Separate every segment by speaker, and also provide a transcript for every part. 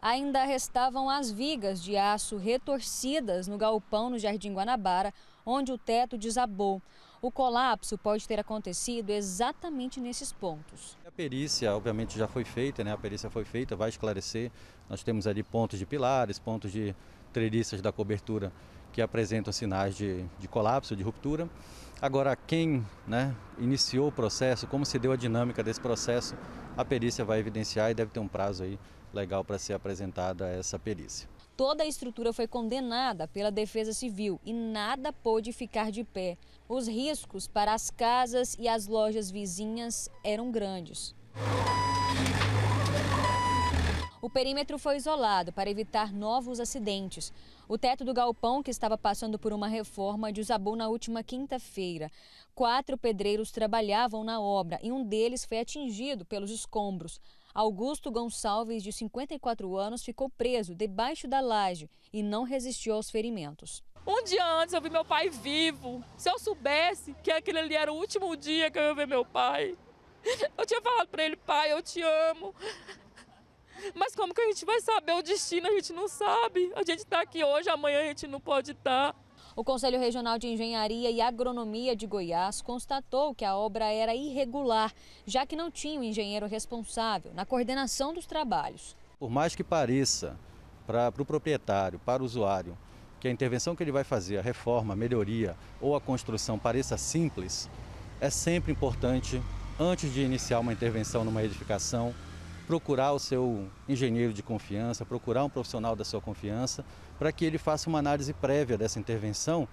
Speaker 1: ainda restavam as vigas de aço retorcidas no galpão no Jardim Guanabara, onde o teto desabou. O colapso pode ter acontecido exatamente nesses pontos.
Speaker 2: A perícia, obviamente, já foi feita, né? A perícia foi feita, vai esclarecer. Nós temos ali pontos de pilares, pontos de treliças da cobertura que apresentam sinais de, de colapso, de ruptura. Agora, quem né, iniciou o processo, como se deu a dinâmica desse processo, a perícia vai evidenciar e deve ter um prazo aí legal para ser apresentada essa perícia.
Speaker 1: Toda a estrutura foi condenada pela Defesa Civil e nada pôde ficar de pé. Os riscos para as casas e as lojas vizinhas eram grandes. O perímetro foi isolado para evitar novos acidentes. O teto do galpão, que estava passando por uma reforma, desabou na última quinta-feira. Quatro pedreiros trabalhavam na obra e um deles foi atingido pelos escombros. Augusto Gonçalves, de 54 anos, ficou preso debaixo da laje e não resistiu aos ferimentos. Um dia antes eu vi meu pai vivo. Se eu soubesse que aquele ali era o último dia que eu ia ver meu pai, eu tinha falado para ele, pai, eu te amo gente vai saber o destino, a gente não sabe. A gente está aqui hoje, amanhã a gente não pode estar. Tá. O Conselho Regional de Engenharia e Agronomia de Goiás constatou que a obra era irregular, já que não tinha um engenheiro responsável na coordenação dos trabalhos.
Speaker 2: Por mais que pareça para, para o proprietário, para o usuário, que a intervenção que ele vai fazer, a reforma, a melhoria ou a construção pareça simples, é sempre importante, antes de iniciar uma intervenção numa edificação, procurar o seu engenheiro de confiança, procurar um profissional da sua confiança, para que ele faça uma análise prévia dessa intervenção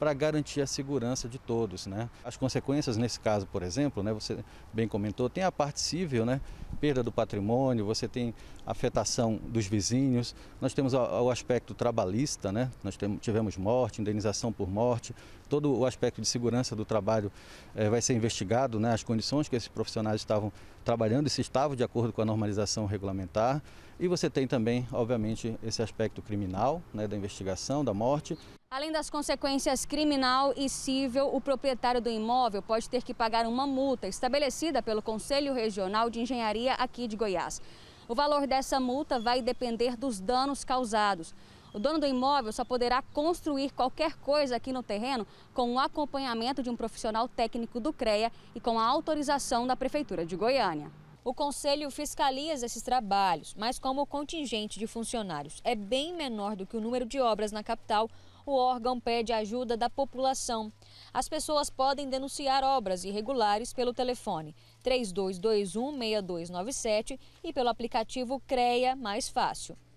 Speaker 2: para garantir a segurança de todos. Né? As consequências nesse caso, por exemplo, né, você bem comentou, tem a parte civil, né? perda do patrimônio, você tem afetação dos vizinhos, nós temos o aspecto trabalhista, né? nós tivemos morte, indenização por morte, todo o aspecto de segurança do trabalho eh, vai ser investigado, né? as condições que esses profissionais estavam trabalhando e se estavam de acordo com a normalização regulamentar. E você tem também, obviamente, esse aspecto criminal né? da investigação, da morte.
Speaker 1: Além das consequências criminal e civil, o proprietário do imóvel pode ter que pagar uma multa estabelecida pelo Conselho Regional de Engenharia aqui de Goiás. O valor dessa multa vai depender dos danos causados. O dono do imóvel só poderá construir qualquer coisa aqui no terreno com o acompanhamento de um profissional técnico do CREA e com a autorização da Prefeitura de Goiânia. O Conselho fiscaliza esses trabalhos, mas como o contingente de funcionários é bem menor do que o número de obras na capital, o órgão pede ajuda da população. As pessoas podem denunciar obras irregulares pelo telefone 3221 6297 e pelo aplicativo CREA Mais Fácil.